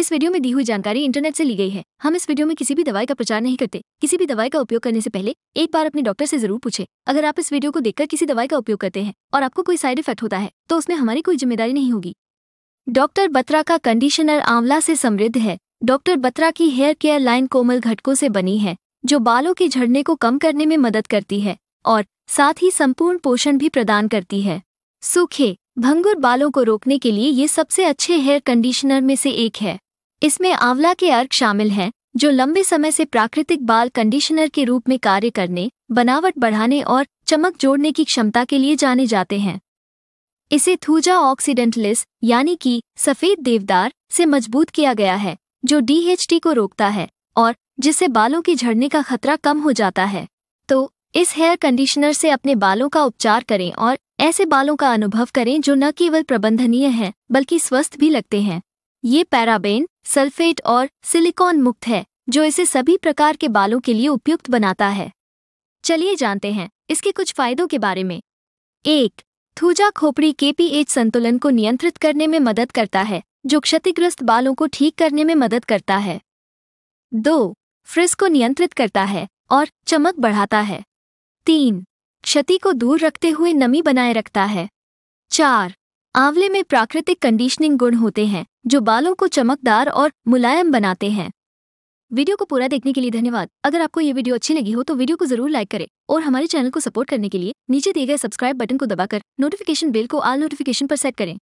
इस वीडियो में दी हुई जानकारी इंटरनेट से ली गई है हम इस वीडियो में किसी भी दवाई का प्रचार नहीं करते किसी भी दवाई का उपयोग करने से पहले एक बार अपने डॉक्टर से जरूर पूछे अगर आप इस वीडियो को देखकर किसी दवाई का उपयोग करते हैं और आपको कोई साइड इफेक्ट होता है तो उसमें हमारी कोई जिम्मेदारी नहीं होगी डॉक्टर बत्रा का कंडीशनर आंवला से समृद्ध है डॉक्टर बत्रा की हेयर केयर लाइन कोमल घटकों से बनी है जो बालों के झड़ने को कम करने में मदद करती है और साथ ही संपूर्ण पोषण भी प्रदान करती है सूखे भंगुर बालों को रोकने के लिए ये सबसे अच्छे हेयर कंडीशनर में से एक है इसमें आंवला के अर्क शामिल हैं जो लंबे समय से प्राकृतिक बाल कंडीशनर के रूप में कार्य करने बनावट बढ़ाने और चमक जोड़ने की क्षमता के लिए जाने जाते हैं इसे थूजा ऑक्सीडेंटलिस यानी कि सफ़ेद देवदार से मजबूत किया गया है जो डीएचटी को रोकता है और जिससे बालों के झड़ने का खतरा कम हो जाता है तो इस हेयर कंडीशनर से अपने बालों का उपचार करें और ऐसे बालों का अनुभव करें जो न केवल प्रबंधनीय हैं बल्कि स्वस्थ भी लगते हैं ये पैराबेन सल्फेट और सिलिकॉन मुक्त है जो इसे सभी प्रकार के बालों के लिए उपयुक्त बनाता है चलिए जानते हैं इसके कुछ फायदों के बारे में एक थूजा खोपड़ी के पीएच संतुलन को नियंत्रित करने में मदद करता है जो क्षतिग्रस्त बालों को ठीक करने में मदद करता है दो फ्रिज को नियंत्रित करता है और चमक बढ़ाता है तीन क्षति को दूर रखते हुए नमी बनाए रखता है चार आंवले में प्राकृतिक कंडीशनिंग गुण होते हैं जो बालों को चमकदार और मुलायम बनाते हैं वीडियो को पूरा देखने के लिए धन्यवाद अगर आपको ये वीडियो अच्छी लगी हो तो वीडियो को जरूर लाइक करें और हमारे चैनल को सपोर्ट करने के लिए नीचे दिए गए सब्सक्राइब बटन को दबाकर नोटिफिकेशन बेल को आल नोटिफिकेशन पर सेट करें